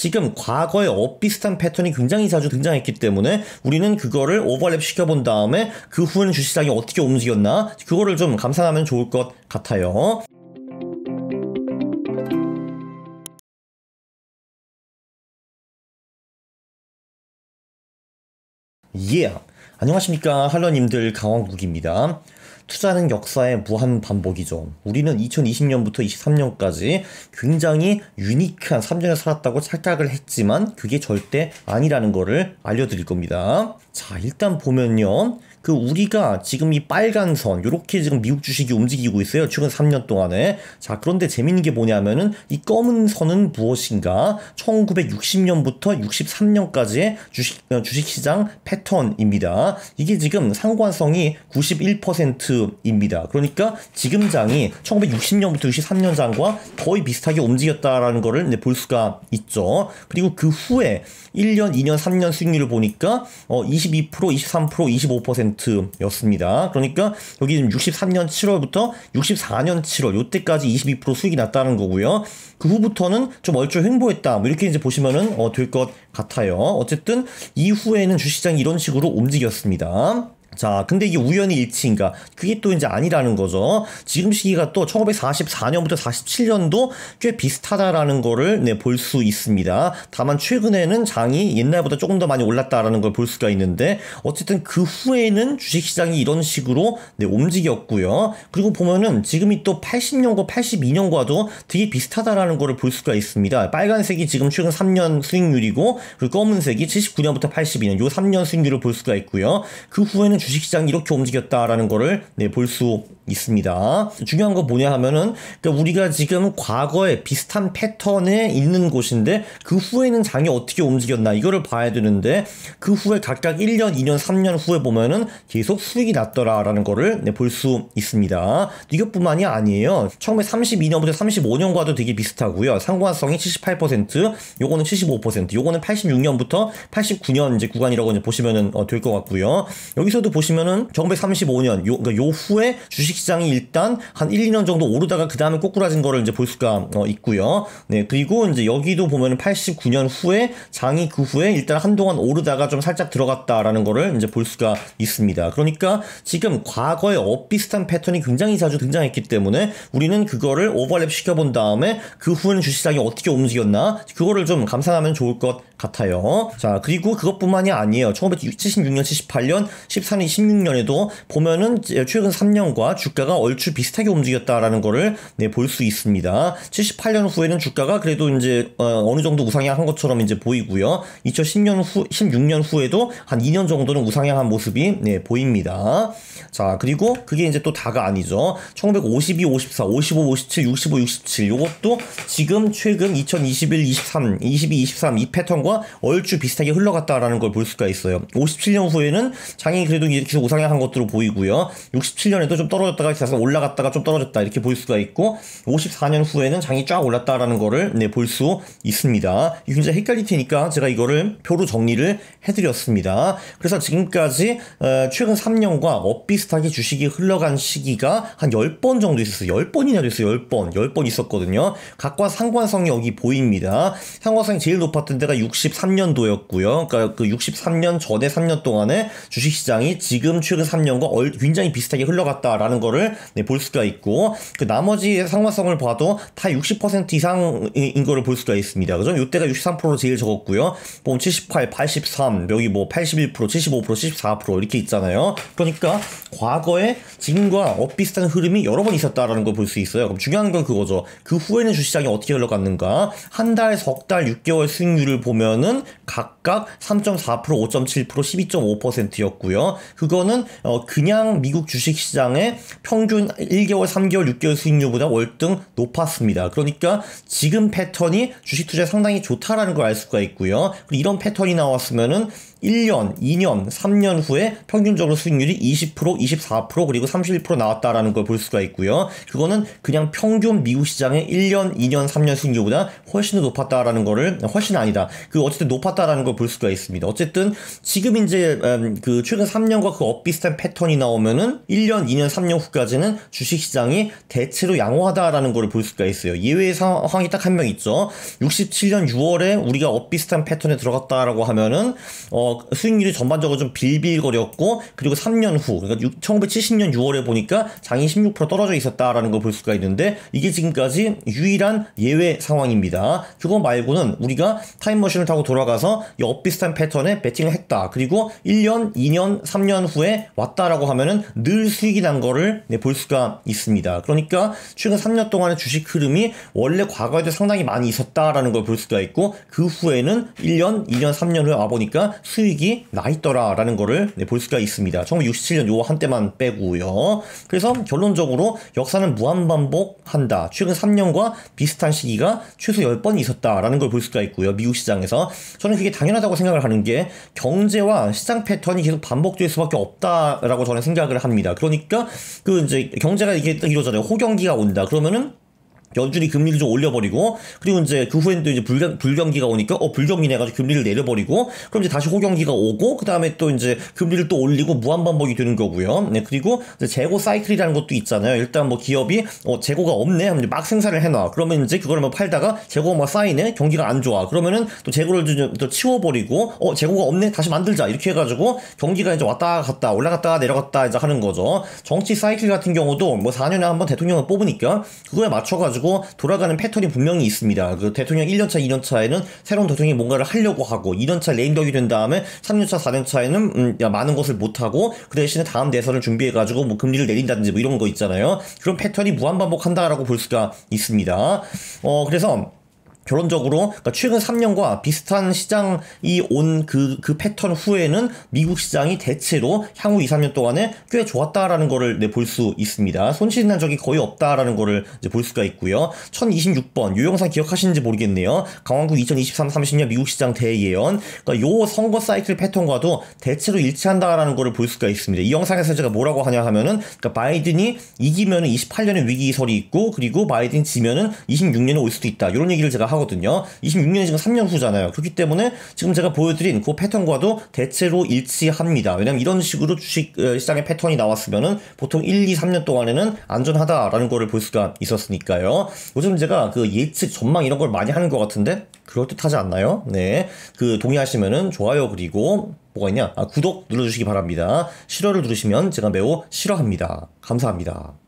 지금 과거에 엇비슷한 패턴이 굉장히 자주 등장했기 때문에 우리는 그거를 오버랩 시켜본 다음에 그 후에는 주시장이 어떻게 움직였나 그거를 좀 감상하면 좋을 것 같아요. 예! Yeah. 안녕하십니까 할러님들 강원국입니다. 투자는 역사의 무한 반복이죠. 우리는 2020년부터 23년까지 굉장히 유니크한 3년을 살았다고 착각을 했지만 그게 절대 아니라는 거를 알려드릴 겁니다. 자, 일단 보면요. 그 우리가 지금 이 빨간 선 이렇게 지금 미국 주식이 움직이고 있어요. 최근 3년 동안에. 자, 그런데 재밌는 게 뭐냐면은 이 검은 선은 무엇인가? 1960년부터 63년까지의 주식 어, 주식 시장 패턴입니다. 이게 지금 상관성이 91%입니다. 그러니까 지금 장이 1960년부터 63년 장과 거의 비슷하게 움직였다라는 거를 이제 볼 수가 있죠. 그리고 그 후에 1년, 2년, 3년 수익률을 보니까 어 22%, 23%, 25% 5%였습니다. 그러니까 여기 지금 63년 7월부터 64년 7월 요때까지 22% 수익이 났다는 거고요. 그 후부터는 좀 얼추 횡보했다. 뭐 이렇게 이제 보시면은 어, 될것 같아요. 어쨌든 이후에는 주시장이 이런 식으로 움직였습니다. 자, 근데 이게 우연히 일치인가? 그러니까 그게 또 이제 아니라는 거죠. 지금 시기가 또 1944년부터 47년도 꽤 비슷하다라는 거를 네, 볼수 있습니다. 다만 최근에는 장이 옛날보다 조금 더 많이 올랐다라는 걸 볼 수가 있는데 어쨌든 그 후에는 주식 시장이 이런 식으로 네, 움직였고요. 그리고 보면은 지금이 또 80년과 82년과도 되게 비슷하다라는 거를 볼 수가 있습니다. 빨간색이 지금 최근 3년 수익률이고 그리고 검은색이 79년부터 82년 요 3년 수익률을 볼 수가 있고요. 그 후에는 주식시장이 이렇게 움직였다라는 거를 네, 볼수 있습니다. 중요한 거 뭐냐 하면은 그러니까 우리가 지금 과거에 비슷한 패턴에 있는 곳인데 그 후에는 장이 어떻게 움직였나 이거를 봐야 되는데 그 후에 각각 1년, 2년, 3년 후에 보면은 계속 수익이 났더라라는 거를 네, 볼수 있습니다. 이것뿐만이 아니에요. 처음에 32년부터 35년과도 되게 비슷하고요. 상관성이 78%, 요거는 75%, 요거는 86년부터 89년 이제 구간이라고 이제 보시면은 어, 될것 같고요. 여기서도 보시면은 1935년 요, 그러니까 요 후에 주식 주식시장이 일단 한 1, 2년 정도 오르다가 그 다음에 꼬꾸라진 거를 이제 볼 수가 어, 있고요. 네, 그리고 이제 여기도 보면 89년 후에 장이 그 후에 일단 한동안 오르다가 좀 살짝 들어갔다라는 거를 이제 볼 수가 있습니다. 그러니까 지금 과거에 엇비슷한 패턴이 굉장히 자주 등장했기 때문에 우리는 그거를 오버랩 시켜본 다음에 그 후에는 주식시장이 어떻게 움직였나 그거를 좀 감상하면 좋을 것 같아요. 자, 그리고 그것뿐만이 아니에요. 1976년, 78년, 14년, 16년에도 보면은 최근 3년과 주가가 얼추 비슷하게 움직였다라는 거를 네, 볼 수 있습니다. 78년 후에는 주가가 그래도 이제 어, 느 정도 우상향한 것처럼 이제 보이고요. 2010년 후, 16년 후에도 한 2년 정도는 우상향한 모습이 네, 보입니다. 자, 그리고 그게 이제 또 다가 아니죠. 1952, 54, 55, 57, 65, 67 요것도 지금 최근 2021, 23, 22, 23 이 패턴과 경우가 얼추 비슷하게 흘러갔다라는 걸 볼 수가 있어요. 57년 후에는 장이 그래도 계속 우상향한 것으로 보이고요. 67년에도 좀 떨어졌다가 계속 올라갔다가 좀 떨어졌다 이렇게 볼 수가 있고 54년 후에는 장이 쫙 올랐다라는 거를 네, 볼 수 있습니다. 이게 굉장히 헷갈릴 테니까 제가 이거를 표로 정리를 해드렸습니다. 그래서 지금까지 어, 최근 3년과 엇비슷하게 주식이 흘러간 시기가 한 10번 정도 있었어요. 10번이나 됐어요. 10번. 10번 있었거든요. 각과 상관성이 여기 보입니다. 상관성이 제일 높았던 데가 60 63년도였고요. 그러니까 그 63년 전에 3년 동안에 주식 시장이 지금 최근 3년과 굉장히 비슷하게 흘러갔다라는 거를 네, 볼 수가 있고 그 나머지 상관성을 봐도 다 60% 이상인 거를 볼 수가 있습니다. 그죠? 요때가 63% 제일 적었고요. 보면 78, 83, 여기 뭐 81%, 75%, 74% 이렇게 있잖아요. 그러니까 과거에 지금과 엇비슷한 흐름이 여러 번 있었다라는 걸 볼 수 있어요. 그럼 중요한 건 그거죠. 그 후에는 주시장이 식 어떻게 흘러갔는가? 한 달, 석 달, 6개월 수익률을 보면 보면은 각각 3.4%, 5.7%, 12.5%였고요. 그거는 어 그냥 미국 주식 시장의 평균 1개월, 3개월, 6개월 수익률보다 월등 높았습니다. 그러니까 지금 패턴이 주식 투자에 상당히 좋다라는 걸 알 수가 있고요. 이런 패턴이 나왔으면은 1년, 2년, 3년 후에 평균적으로 수익률이 20%, 24% 그리고 31% 나왔다라는 걸 볼 수가 있고요. 그거는 그냥 평균 미국 시장의 1년, 2년, 3년 수익률보다 훨씬 더 높았다라는 거를 훨씬 아니다. 그 어쨌든 높았다라는 걸 볼 수가 있습니다. 어쨌든 지금 이제 음, 그 최근 3년과 그 엇비슷한 패턴이 나오면은 1년, 2년, 3년 후까지는 주식 시장이 대체로 양호하다라는 걸 볼 수가 있어요. 예외 상황이 딱 한 명 있죠. 67년 6월에 우리가 엇비슷한 패턴에 들어갔다라고 하면은 어 수익률이 전반적으로 좀 빌빌거렸고 그리고 3년 후 그러니까 1970년 6월에 보니까 장이 16% 떨어져 있었다라는 걸 볼 수가 있는데 이게 지금까지 유일한 예외 상황입니다. 그거 말고는 우리가 타임머신을 타고 돌아가서 엇비슷한 패턴에 배팅을 했다. 그리고 1년, 2년, 3년 후에 왔다라고 하면은 늘 수익이 난 거를 네, 볼 수가 있습니다. 그러니까 최근 3년 동안의 주식 흐름이 원래 과거에도 상당히 많이 있었다라는 걸 볼 수가 있고 그 후에는 1년, 2년, 3년 후에 와보니까 수익 수익이 나 있더라라는 거를 네, 볼 수가 있습니다. 1967년 요 한때만 빼고요. 그래서 결론적으로 역사는 무한반복한다. 최근 3년과 비슷한 시기가 최소 10번 있었다라는 걸 볼 수가 있고요. 미국 시장에서 저는 그게 당연하다고 생각을 하는 게 경제와 시장 패턴이 계속 반복될 수밖에 없다라고 저는 생각을 합니다. 그러니까 그 이제 경제가 이게 이러잖아요. 호경기가 온다. 그러면은 연준이 금리를 좀 올려버리고 그리고 이제 그후에도 이제 불경, 불경기가 오니까 어불경기내 가지고 금리를 내려버리고 그럼 이제 다시 호경기가 오고 그 다음에 또 이제 금리를 또 올리고 무한 반복이 되는 거고요. 네 그리고 이제 재고 사이클이라는 것도 있잖아요. 일단 뭐 기업이 어 재고가 없네 하면 막 생산을 해놔. 그러면 이제 그걸 뭐 팔다가 재고가 막 쌓이네 경기가 안 좋아. 그러면은 또 재고를 좀또 치워버리고 어 재고가 없네 다시 만들자 이렇게 해가지고 경기가 이제 왔다 갔다 올라갔다 내려갔다 이제 하는 거죠. 정치 사이클 같은 경우도 뭐 4년에 한 번 대통령을 뽑으니까 그거에 맞춰가지고 가지고 돌아가는 패턴이 분명히 있습니다. 그 대통령 1년차, 2년차에는 새로운 대통령이 뭔가를 하려고 하고 2년차 레임덕이 된 다음에 3년차, 4년차에는 음, 야, 많은 것을 못 하고 그 대신에 다음 대선을 준비해 가지고 뭐 금리를 내린다든지 뭐 이런 거 있잖아요. 그런 패턴이 무한 반복한다라고 볼 수가 있습니다. 어 그래서 결론적으로 그러니까 최근 3년과 비슷한 시장이 온그그 그 패턴 후에는 미국 시장이 대체로 향후 2, 3년 동안에 꽤 좋았다라는 거를 네, 볼수 있습니다. 손실난 적이 거의 없다라는 거를 이제 볼 수가 있고요. 1026번 요 영상 기억하시는지 모르겠네요. 강원구 2023, 30년 미국 시장 대예언. 그러니까 요 선거 사이클 패턴과도 대체로 일치한다라는 거를 볼 수가 있습니다. 이 영상에서 제가 뭐라고 하냐 하면은 그러니까 바이든이 이기면은 28년에 위기설이 있고 그리고 바이든 지면은 26년에 올 수도 있다. 이런 얘기를 제가 하거든요. 26년이 지금 3년 후잖아요. 그렇기 때문에 지금 제가 보여드린 그 패턴과도 대체로 일치합니다. 왜냐면 이런 식으로 주식 어, 시장의 패턴이 나왔으면은 보통 1, 2, 3년 동안에는 안전하다라는 거를 볼 수가 있었으니까요. 요즘 제가 그 예측 전망 이런 걸 많이 하는 것 같은데 그럴듯하지 않나요? 네. 그 동의하시면은 좋아요 그리고 뭐가 있냐? 아, 구독 눌러주시기 바랍니다. 싫어를 누르시면 제가 매우 싫어합니다. 감사합니다.